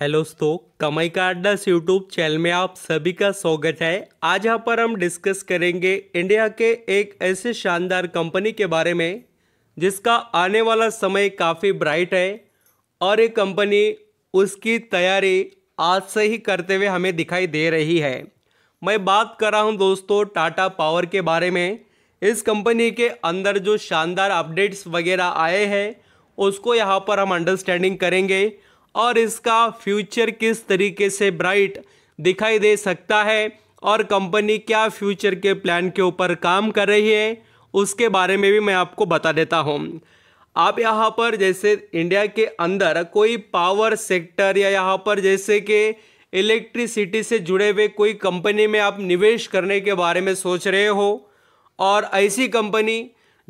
hello दोस्तों कमाई का अड्डा यूट्यूब चैनल में आप सभी का स्वागत है आज यहाँ पर हम डिस्कस करेंगे इंडिया के एक ऐसे शानदार कंपनी के बारे में जिसका आने वाला समय काफ़ी ब्राइट है और ये कंपनी उसकी तैयारी आज से ही करते हुए हमें दिखाई दे रही है मैं बात कर रहा हूँ दोस्तों टाटा पावर के बारे में इस कंपनी के अंदर जो शानदार अपडेट्स वगैरह आए हैं उसको यहाँ पर हम अंडरस्टैंडिंग करेंगे और इसका फ्यूचर किस तरीके से ब्राइट दिखाई दे सकता है और कंपनी क्या फ्यूचर के प्लान के ऊपर काम कर रही है उसके बारे में भी मैं आपको बता देता हूँ आप यहाँ पर जैसे इंडिया के अंदर कोई पावर सेक्टर या यहाँ पर जैसे कि इलेक्ट्रिसिटी से जुड़े हुए कोई कंपनी में आप निवेश करने के बारे में सोच रहे हो और ऐसी कंपनी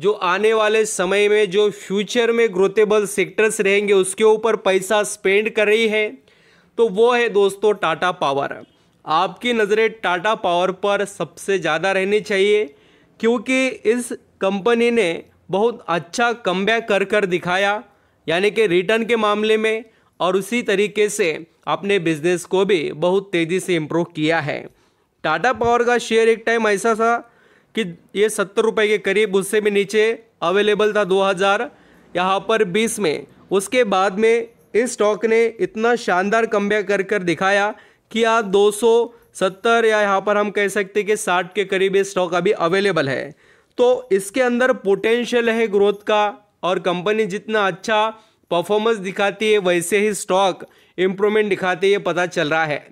जो आने वाले समय में जो फ्यूचर में ग्रोथेबल सेक्टर्स रहेंगे उसके ऊपर पैसा स्पेंड कर रही है तो वो है दोस्तों टाटा पावर आपकी नज़रें टाटा पावर पर सबसे ज़्यादा रहनी चाहिए क्योंकि इस कंपनी ने बहुत अच्छा कम कर कर दिखाया यानी कि रिटर्न के मामले में और उसी तरीके से अपने बिजनेस को भी बहुत तेज़ी से इम्प्रूव किया है टाटा पावर का शेयर एक टाइम ऐसा था कि ये सत्तर रुपये के करीब उससे भी नीचे अवेलेबल था 2000 यहाँ पर 20 में उसके बाद में इस स्टॉक ने इतना शानदार कमबैक कर कर दिखाया कि आज दो सत्तर या यहाँ पर हम कह सकते कि साठ के करीब ये स्टॉक अभी अवेलेबल है तो इसके अंदर पोटेंशियल है ग्रोथ का और कंपनी जितना अच्छा परफॉर्मेंस दिखाती है वैसे ही स्टॉक इम्प्रूवमेंट दिखाते ये पता चल रहा है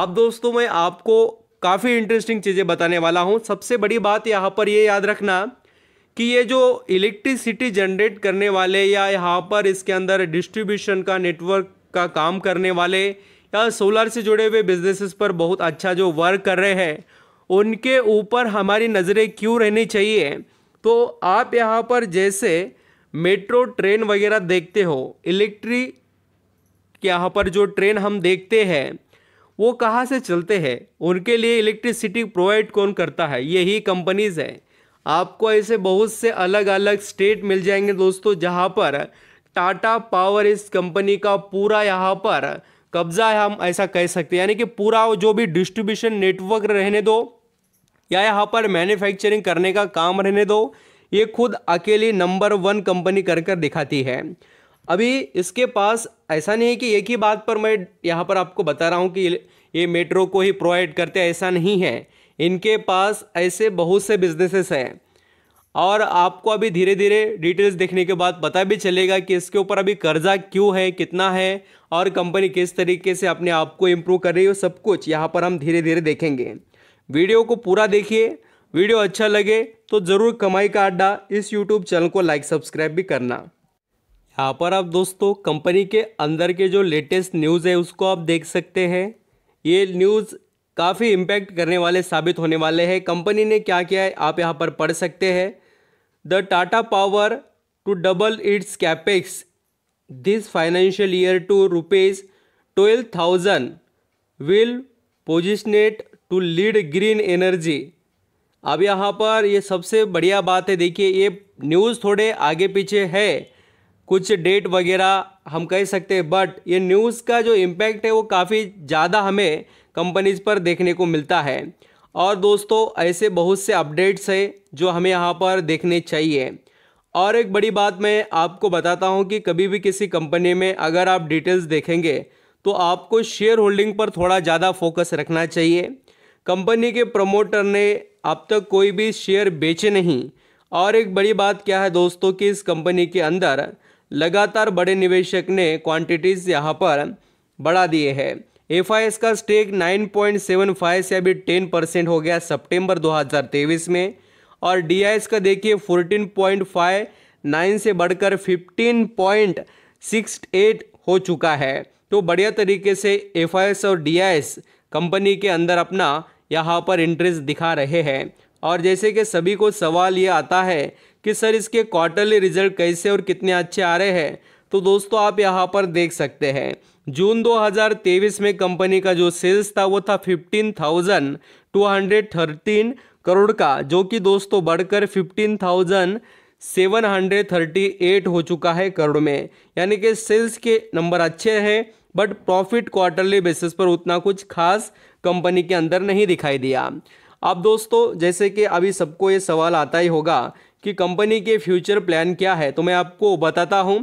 आप दोस्तों मैं आपको काफ़ी इंटरेस्टिंग चीज़ें बताने वाला हूँ सबसे बड़ी बात यहाँ पर ये याद रखना कि ये जो इलेक्ट्रिसिटी जनरेट करने वाले या यहाँ पर इसके अंदर डिस्ट्रीब्यूशन का नेटवर्क का काम करने वाले या सोलर से जुड़े हुए बिजनेसेस पर बहुत अच्छा जो वर्क कर रहे हैं उनके ऊपर हमारी नज़रें क्यों रहनी चाहिए तो आप यहाँ पर जैसे मेट्रो ट्रेन वगैरह देखते हो इलेक्ट्रिक यहाँ पर जो ट्रेन हम देखते हैं वो कहाँ से चलते हैं उनके लिए इलेक्ट्रिसिटी प्रोवाइड कौन करता है यही कंपनीज़ हैं आपको ऐसे बहुत से अलग अलग स्टेट मिल जाएंगे दोस्तों जहाँ पर टाटा पावर इस कंपनी का पूरा यहाँ पर कब्जा है हम ऐसा कह सकते हैं यानी कि पूरा जो भी डिस्ट्रीब्यूशन नेटवर्क रहने दो या यहाँ पर मैन्युफैक्चरिंग करने का काम रहने दो ये खुद अकेली नंबर वन कंपनी कर कर दिखाती है अभी इसके पास ऐसा नहीं है कि एक ही बात पर मैं यहाँ पर आपको बता रहा हूँ कि ये मेट्रो को ही प्रोवाइड करते ऐसा नहीं है इनके पास ऐसे बहुत से बिजनेसेस हैं और आपको अभी धीरे धीरे डिटेल्स देखने के बाद पता भी चलेगा कि इसके ऊपर अभी कर्जा क्यों है कितना है और कंपनी किस तरीके से अपने आप को इम्प्रूव कर रही है सब कुछ यहाँ पर हम धीरे धीरे देखेंगे वीडियो को पूरा देखिए वीडियो अच्छा लगे तो ज़रूर कमाई का अड्डा इस यूट्यूब चैनल को लाइक सब्सक्राइब भी करना यहाँ पर आप दोस्तों कंपनी के अंदर के जो लेटेस्ट न्यूज़ है उसको आप देख सकते हैं ये न्यूज़ काफ़ी इम्पैक्ट करने वाले साबित होने वाले हैं कंपनी ने क्या किया है आप यहाँ पर पढ़ सकते हैं the Tata power to double its capex this financial year to rupees twelve thousand will positionate to lead green energy अब यहाँ पर ये सबसे बढ़िया बात है देखिए ये न्यूज़ थोड़े आगे पीछे है कुछ डेट वगैरह हम कह सकते हैं बट ये न्यूज़ का जो इम्पैक्ट है वो काफ़ी ज़्यादा हमें कंपनीज़ पर देखने को मिलता है और दोस्तों ऐसे बहुत से अपडेट्स है जो हमें यहाँ पर देखने चाहिए और एक बड़ी बात मैं आपको बताता हूँ कि कभी भी किसी कंपनी में अगर आप डिटेल्स देखेंगे तो आपको शेयर होल्डिंग पर थोड़ा ज़्यादा फोकस रखना चाहिए कंपनी के प्रमोटर ने अब तक कोई भी शेयर बेचे नहीं और एक बड़ी बात क्या है दोस्तों कि इस कंपनी के अंदर लगातार बड़े निवेशक ने क्वांटिटीज़ यहाँ पर बढ़ा दिए हैं एफ का स्टेक 9.75 से अभी 10 परसेंट हो गया सितंबर 2023 में और डी का देखिए 14.59 से बढ़कर 15.68 हो चुका है तो बढ़िया तरीके से एफ और डी कंपनी के अंदर अपना यहाँ पर इंटरेस्ट दिखा रहे हैं और जैसे कि सभी को सवाल ये आता है कि सर इसके क्वार्टरली रिजल्ट कैसे और कितने अच्छे आ रहे हैं तो दोस्तों आप यहाँ पर देख सकते हैं जून 2023 में कंपनी का जो सेल्स था वो था 15,213 करोड़ का जो कि दोस्तों बढ़कर 15,738 हो चुका है करोड़ में यानी कि सेल्स के नंबर अच्छे हैं बट प्रॉफिट क्वार्टरली बेसिस पर उतना कुछ खास कंपनी के अंदर नहीं दिखाई दिया अब दोस्तों जैसे कि अभी सबको ये सवाल आता ही होगा कि कंपनी के फ्यूचर प्लान क्या है तो मैं आपको बताता हूँ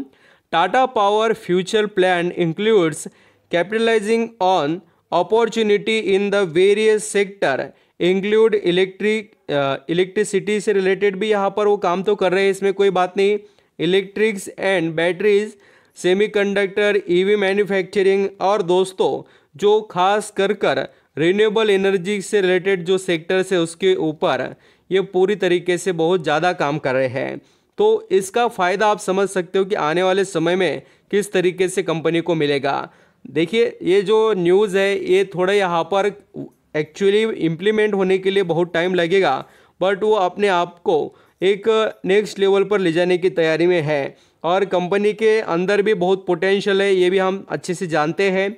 Tata power future plan includes capitalising on opportunity in the various sector include electric electricity से रिलेटेड भी यहाँ पर वो काम तो कर रहे हैं इसमें कोई बात नहीं electrics and batteries semiconductor EV manufacturing और दोस्तों जो खास कर कर रिन्यूएबल एनर्जी से रिलेटेड जो सेक्टर्स से है उसके ऊपर ये पूरी तरीके से बहुत ज़्यादा काम कर रहे हैं तो इसका फ़ायदा आप समझ सकते हो कि आने वाले समय में किस तरीके से कंपनी को मिलेगा देखिए ये जो न्यूज़ है ये थोड़ा यहाँ पर एक्चुअली इम्प्लीमेंट होने के लिए बहुत टाइम लगेगा बट वो अपने आप को एक नेक्स्ट लेवल पर ले जाने की तैयारी में है और कंपनी के अंदर भी बहुत पोटेंशियल है ये भी हम अच्छे से जानते हैं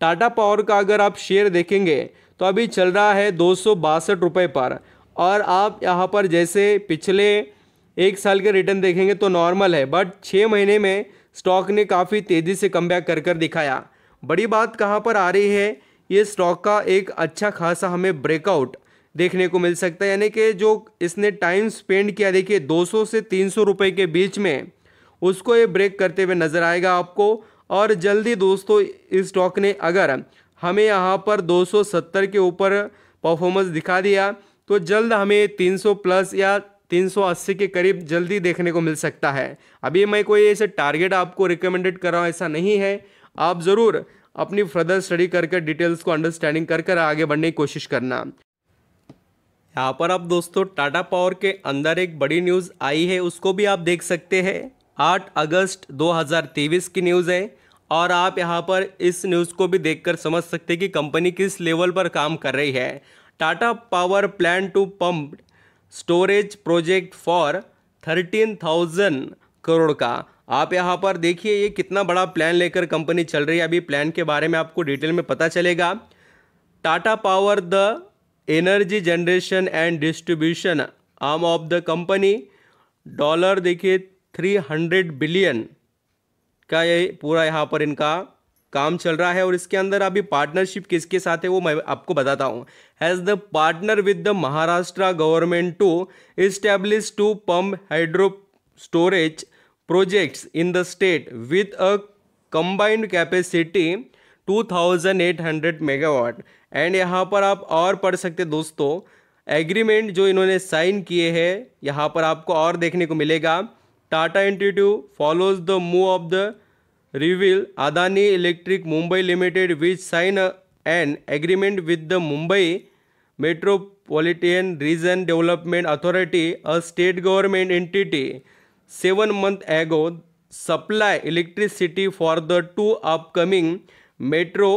टाटा पावर का अगर आप शेयर देखेंगे तो अभी चल रहा है दो सौ पर और आप यहाँ पर जैसे पिछले एक साल के रिटर्न देखेंगे तो नॉर्मल है बट छः महीने में स्टॉक ने काफ़ी तेज़ी से कम कर कर दिखाया बड़ी बात कहाँ पर आ रही है ये स्टॉक का एक अच्छा खासा हमें ब्रेकआउट देखने को मिल सकता है यानी कि जो इसने टाइम स्पेंड किया देखिए 200 से 300 रुपए के बीच में उसको ये ब्रेक करते हुए नज़र आएगा आपको और जल्दी दोस्तों इस स्टॉक ने अगर हमें यहाँ पर 270 के ऊपर परफॉर्मेंस दिखा दिया तो जल्द हमें 300 प्लस या 380 के करीब जल्दी देखने को मिल सकता है अभी मैं कोई ऐसे टारगेट आपको रिकमेंडेड कर रहा हूँ ऐसा नहीं है आप ज़रूर अपनी फर्दर स्टडी करके डिटेल्स को अंडरस्टैंडिंग कर कर आगे बढ़ने की कोशिश करना यहाँ पर आप दोस्तों टाटा पावर के अंदर एक बड़ी न्यूज़ आई है उसको भी आप देख सकते हैं 8 अगस्त 2023 की न्यूज़ है और आप यहाँ पर इस न्यूज़ को भी देखकर समझ सकते हैं कि कंपनी किस लेवल पर काम कर रही है Tata power plan to pump storage project for thirteen thousand crore का आप यहाँ पर देखिए ये कितना बड़ा प्लान लेकर कंपनी चल रही है अभी प्लान के बारे में आपको डिटेल में पता चलेगा Tata power the energy generation and distribution arm of the company dollar देखिए थ्री हंड्रेड बिलियन का ये पूरा यहाँ पर इनका काम चल रहा है और इसके अंदर अभी पार्टनरशिप किसके साथ है वो मैं आपको बताता हूँ has the partner with the Maharashtra government to establish two pump hydro storage projects in the state with a combined capacity 2800 megawatt and यहाँ पर आप और पढ़ सकते दोस्तों एग्रीमेंट जो इन्होंने साइन किए हैं यहाँ पर आपको और देखने को मिलेगा Tata institute follows the move of the rival Adani electric Mumbai limited which sign an agreement with the Mumbai metropolitan region development authority a state government entity seven month ago supply electricity for the two upcoming metro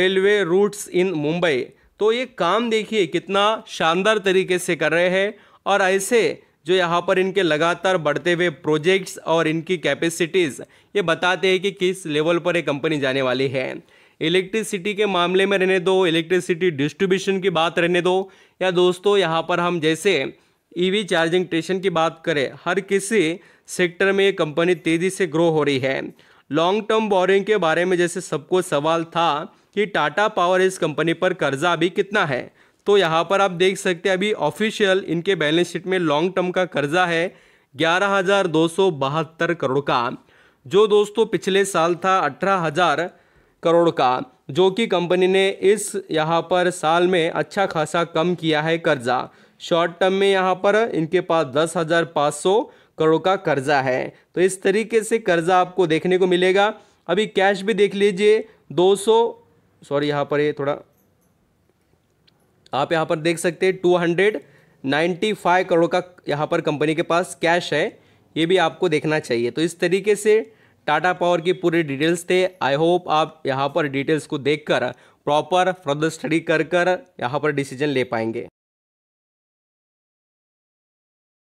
railway routes in Mumbai तो ये काम देखिए कितना शानदार तरीके से कर रहे हैं और ऐसे जो यहाँ पर इनके लगातार बढ़ते हुए प्रोजेक्ट्स और इनकी कैपेसिटीज़ ये बताते हैं कि किस लेवल पर ये कंपनी जाने वाली है इलेक्ट्रिसिटी के मामले में रहने दो इलेक्ट्रिसिटी डिस्ट्रीब्यूशन की बात रहने दो या दोस्तों यहाँ पर हम जैसे ईवी चार्जिंग स्टेशन की बात करें हर किसी सेक्टर में ये कंपनी तेज़ी से ग्रो हो रही है लॉन्ग टर्म बोरिंग के बारे में जैसे सबको सवाल था कि टाटा पावर इस कंपनी पर कर्जा अभी कितना है तो यहाँ पर आप देख सकते हैं अभी ऑफिशियल इनके बैलेंस शीट में लॉन्ग टर्म का कर्जा है ग्यारह हज़ार दो सौ बहत्तर करोड़ का जो दोस्तों पिछले साल था अठारह हज़ार करोड़ का जो कि कंपनी ने इस यहाँ पर साल में अच्छा खासा कम किया है कर्जा शॉर्ट टर्म में यहाँ पर इनके पास दस हज़ार पाँच सौ करोड़ का कर्जा है तो इस तरीके से कर्जा आपको देखने को मिलेगा अभी कैश भी देख लीजिए दो सौ सॉरी यहाँ पर ये थोड़ा आप यहाँ पर देख सकते हैं two hundred ninety five crore का यहाँ पर कंपनी के पास कैश है ये भी आपको देखना चाहिए तो इस तरीके से टाटा पावर की पूरी डिटेल्स थे आई होप आप यहाँ पर डिटेल्स को देखकर प्रॉपर फर्दर स्टडी कर कर यहाँ पर डिसीजन ले पाएंगे